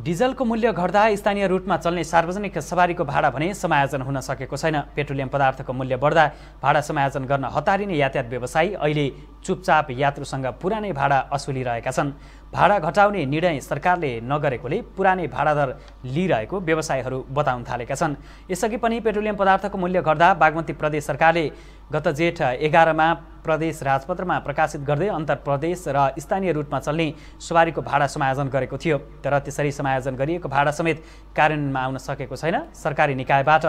डिजलको मूल्य घट्दा स्थानीय रूटमा चल्ने सार्वजनिक सवारीको भाडा भने समायोजन हुन सकेको छैन पेट्रोलियम पदार्थको मूल्य बढ्दा भाडा समायोजन गर्न हतारिने यातायात व्यवसायी अहिले चुपचाप यात्रुसँग पुरानै भाडा असुलिरहेका छन् भाडा घटाउने निर्णय सरकारले नगरेकोले पुरानै भाडादर लिइरहेको व्यवसायहरू बताउन थालेका छन् यसअघि पनि पेट्रोलियम पदार्थको मूल्य घट्दा बागमती प्रदेश सरकारले गत जेठ एघारमा प्रदेश राजपत्रमा प्रकाशित गर्दै अन्तर प्रदेश र स्थानीय रूटमा चल्ने सवारीको भाडा समायोजन गरेको थियो तर त्यसरी समायोजन गरिएको भाडा समेत कार्यान्वयनमा आउन सकेको छैन सरकारी निकायबाट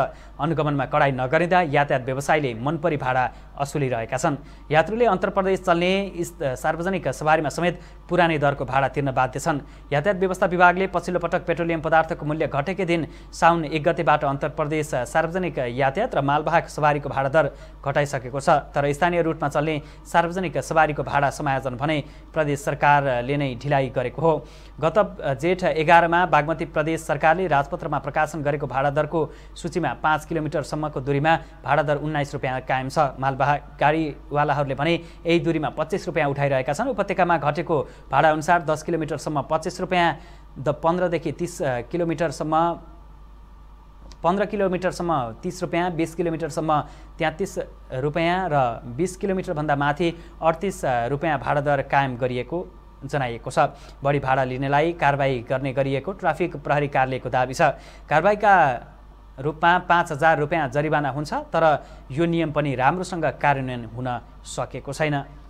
अनुगमनमा कडाई नगरिँदा यातायात व्यवसायले मनपरी भाडा असुलिरहेका छन् यात्रुले अन्तर चल्ने सार्वजनिक सवारीमा समेत पुरानै दरको भाडा तिर्न बाध्य छन् यातायात व्यवस्था विभागले पछिल्लो पटक पेट्रोलियम पदार्थको मूल्य घटेकै दिन साउन एक गतेबाट अन्तर प्रदेश सार्वजनिक यातायात र मालवाहक सवारीको भाडा दर घटाइसकेको छ तर स्थानीय रूटमा चल्ने सार्वजनिक सवारीको भाडा समायोजन भने प्रदेश सरकारले नै ढिलाइ गरेको हो गत जेठ एघारमा बागमती प्रदेश सरकारले राजपत्रमा प्रकाशन गरेको भाडा दरको सूचीमा पाँच किलोमिटरसम्मको दूरीमा भाडा दर उन्नाइस रुपियाँ कायम छ मालवाहक गाडीवालाहरूले भने यही दुरीमा पच्चिस रुपियाँ उठाइरहेका छन् उपत्यकामा घटेको भाडाअनुसार दस किलोमिटरसम्म पच्चिस रुपियाँ द पन्ध्रदेखि तिस किलोमिटरसम्म पन्ध्र किलोमिटरसम्म तिस रुपियाँ बिस किलोमिटरसम्म तेत्तिस रुपियाँ र बिस किलोमिटरभन्दा माथि अडतिस रुपियाँ भाडादर कायम गरिएको जनाइएको छ बढी भाडा लिनेलाई कारवाही गर्ने गरिएको ट्राफिक प्रहरी कार्यालयको दावी छ कारवाहीका रूपमा पाँच हजार रुपियाँ जरिवाना हुन्छ तर यो नियम पनि राम्रोसँग कार्यान्वयन हुन सकेको छैन